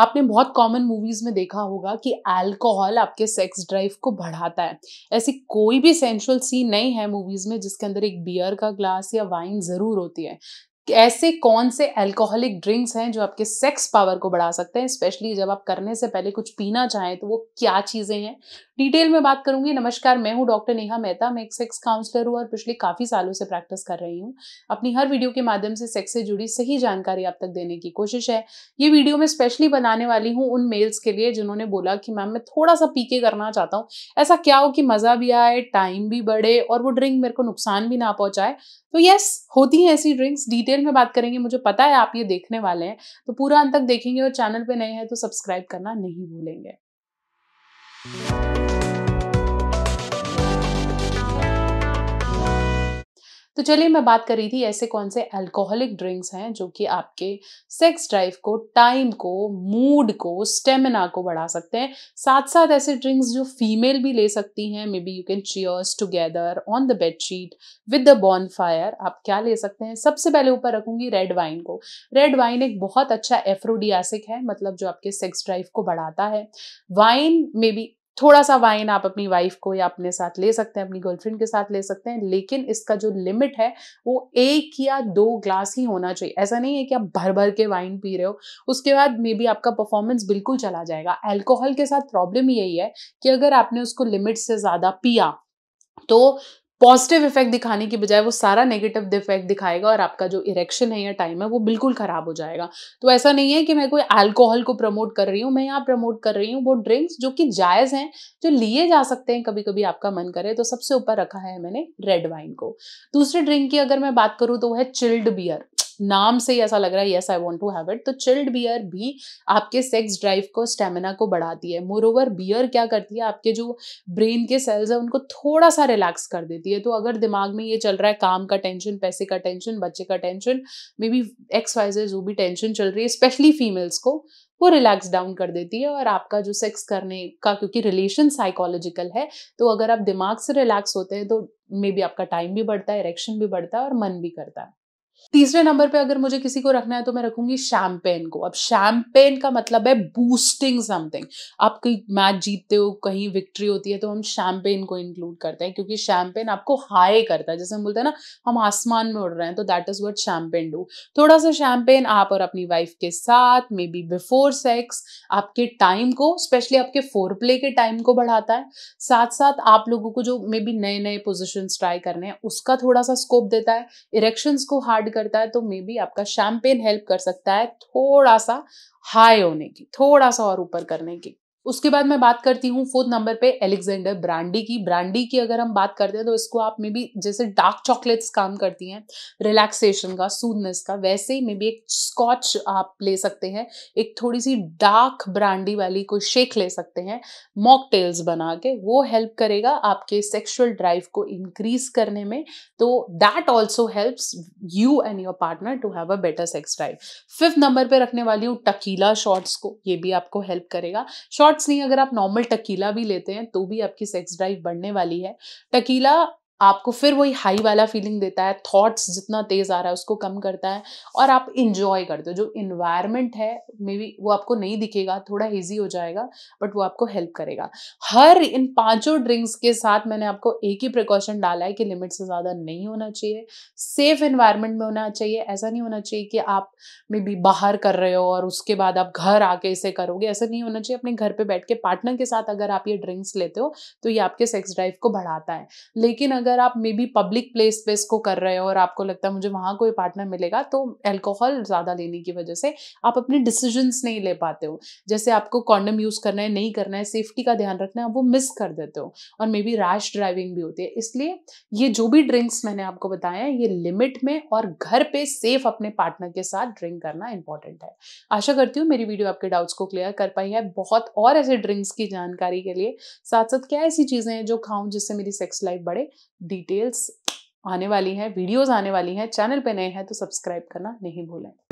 आपने बहुत common movies में देखा होगा कि अल्कोहल आपके सेक्स ड्राइव को बढ़ाता है ऐसी कोई भी सेंशुअल सीन नहीं है मूवीज में जिसके अंदर एक बियर का ग्लास या वाइन जरूर होती है ऐसे कौन से अल्कोहलिक ड्रिंक्स हैं जो आपके सेक्स पावर को बढ़ा सकते हैं स्पेशली जब आप करने से पहले कुछ पीना चाहें तो वो क्या चीज़ें हैं डिटेल में बात करूंगी नमस्कार मैं हूं डॉक्टर नेहा मेहता मैं एक सेक्स काउंसलर हूं और पिछले काफ़ी सालों से प्रैक्टिस कर रही हूं अपनी हर वीडियो के माध्यम से सेक्स से जुड़ी सही जानकारी आप तक देने की कोशिश है ये वीडियो मैं स्पेशली बनाने वाली हूँ उन मेल्स के लिए जिन्होंने बोला कि मैम मैं थोड़ा सा पीके करना चाहता हूँ ऐसा क्या हो कि मज़ा भी आए टाइम भी बढ़े और वो ड्रिंक मेरे को नुकसान भी ना पहुंचाए तो यस होती हैं ऐसी ड्रिंक्स डिटेल में बात करेंगे मुझे पता है आप ये देखने वाले हैं तो पूरा अंत तक देखेंगे और चैनल पर नए हैं तो सब्सक्राइब करना नहीं भूलेंगे तो चलिए मैं बात कर रही थी ऐसे कौन से अल्कोहलिक ड्रिंक्स हैं जो कि आपके सेक्स ड्राइव को टाइम को मूड को स्टेमिना को बढ़ा सकते हैं साथ साथ ऐसे ड्रिंक्स जो फीमेल भी ले सकती हैं maybe you can cheers together on the bedsheet with the bonfire आप क्या ले सकते हैं सबसे पहले ऊपर रखूंगी रेड वाइन को रेड वाइन एक बहुत अच्छा एफ्रोडियासिक है मतलब जो आपके सेक्स ड्राइव को बढ़ाता है वाइन मे बी थोड़ा सा वाइन आप अपनी वाइफ को या अपने साथ ले सकते हैं अपनी गर्लफ्रेंड के साथ ले सकते हैं लेकिन इसका जो लिमिट है वो एक या दो ग्लास ही होना चाहिए ऐसा नहीं है कि आप भर भर के वाइन पी रहे हो उसके बाद मे बी आपका परफॉर्मेंस बिल्कुल चला जाएगा एल्कोहल के साथ प्रॉब्लम यही है कि अगर आपने उसको लिमिट से ज़्यादा पिया तो पॉजिटिव इफेक्ट दिखाने की बजाय वो सारा नेगेटिव इफेक्ट दिखाएगा और आपका जो इरेक्शन है या टाइम है वो बिल्कुल ख़राब हो जाएगा तो ऐसा नहीं है कि मैं कोई अल्कोहल को प्रमोट कर रही हूँ मैं यहाँ प्रमोट कर रही हूँ वो ड्रिंक्स जो कि जायज़ हैं जो लिए जा सकते हैं कभी कभी आपका मन करे तो सबसे ऊपर रखा है मैंने रेड वाइन को दूसरे ड्रिंक की अगर मैं बात करूँ तो वो है चिल्ड बियर नाम से ही ऐसा लग रहा है yes I want to have it तो चिल्ड बियर भी आपके सेक्स ड्राइव को स्टेमिना को बढ़ाती है मोर ओवर बियर क्या करती है आपके जो ब्रेन के सेल्स हैं उनको थोड़ा सा रिलैक्स कर देती है तो अगर दिमाग में ये चल रहा है काम का टेंशन पैसे का टेंशन बच्चे का tension maybe exercises जो भी टेंशन चल रही है स्पेशली फीमेल्स को वो रिलैक्स डाउन कर देती है और आपका जो सेक्स करने का क्योंकि रिलेशन साइकोलॉजिकल है तो अगर आप दिमाग से रिलैक्स होते हैं तो मे बी आपका टाइम भी बढ़ता है इरेक्शन भी बढ़ता है और मन भी करता है तीसरे नंबर पे अगर मुझे किसी को रखना है तो मैं रखूंगी शैम्पेन को अब शैम्पेन का मतलब है बूस्टिंग समथिंग आप कहीं मैच जीतते हो कहीं विक्ट्री होती है तो हम शैम्पेन को इंक्लूड करते हैं क्योंकि शैम्पेन आपको हाई करता है जैसे हम बोलते हैं ना हम आसमान में उड़ रहे हैं तो that is what champagne do थोड़ा सा शैम्पेन आप और अपनी वाइफ के साथ मे बी बिफोर सेक्स आपके टाइम को स्पेशली आपके फोर प्ले के टाइम को बढ़ाता है साथ साथ आप लोगों को जो मे बी नए नए पोजिशन ट्राई करने हैं उसका थोड़ा सा स्कोप देता है इरेक्शंस को हार्ड करता है तो मे बी आपका शैम्पेन हेल्प कर सकता है थोड़ा सा हाई होने की थोड़ा सा और ऊपर करने की उसके बाद मैं बात करती हूँ फोर्थ नंबर पे एलेक्जेंडर ब्रांडी की ब्रांडी की अगर हम बात करते हैं तो इसको आप मे बी जैसे डार्क चॉकलेट्स काम करती हैं रिलैक्सेशन का सूदनेस का वैसे ही मे बी एक स्कॉच आप ले सकते हैं एक थोड़ी सी डार्क ब्रांडी वाली कोई शेक ले सकते हैं मॉकटेल्स बना के वो हेल्प करेगा आपके सेक्शुअल ड्राइव को इंक्रीज करने में तो that also helps you and your partner to have a better sex drive fifth number पर रखने वाली हूँ टकीला शॉर्ट्स को ये भी आपको हेल्प करेगा शॉर्ट शॉर्ट्स नहीं अगर आप नॉर्मल टकीला भी लेते हैं तो भी आपकी सेक्स ड्राइव बढ़ने वाली है टकीला आपको फिर वही हाई वाला फीलिंग देता है थॉट्स जितना तेज़ आ रहा है उसको कम करता है और आप इंजॉय करते हो जो इन्वायरमेंट है मे बी वो आपको नहीं दिखेगा थोड़ा ईजी हो जाएगा बट वो आपको हेल्प करेगा हर इन पांचों ड्रिंक्स के साथ मैंने आपको एक ही प्रिकॉशन डाला है कि लिमिट से ज़्यादा नहीं होना चाहिए सेफ इन्वायरमेंट में होना चाहिए ऐसा नहीं होना चाहिए कि आप मे बी बाहर कर रहे हो और उसके बाद आप घर आके इसे करोगे ऐसा नहीं होना चाहिए अपने घर पर बैठ के पार्टनर के साथ अगर आप ये ड्रिंक्स लेते हो तो ये आपके सेक्स ड्राइव को बढ़ाता है लेकिन अगर आप मे बी पब्लिक प्लेस पे इसको कर रहे हो और आपको लगता है मुझे वहाँ कोई पार्टनर मिलेगा तो एल्कोहल ज़्यादा लेने की वजह से आप अपने डिसीजंस नहीं ले पाते हो जैसे आपको कॉन्डम यूज़ करना है नहीं करना है सेफ्टी का ध्यान रखना है आप वो मिस कर देते हो और मे बी रैश ड्राइविंग भी होती है इसलिए ये जो भी ड्रिंक्स मैंने आपको बताए हैं ये लिमिट में और घर पे सेफ अपने पार्टनर के साथ ड्रिंक करना इंपॉर्टेंट है आशा करती हूँ मेरी वीडियो आपके डाउट्स को क्लियर कर पाई है बहुत और ऐसे ड्रिंक्स की जानकारी के लिए साथ साथ क्या ऐसी चीज़ें हैं जो खाऊं जिससे मेरी सेक्स लाइफ बढ़े डिटेल्स आने वाली हैं वीडियोस आने वाली हैं चैनल पे नए हैं तो सब्सक्राइब करना नहीं भूलें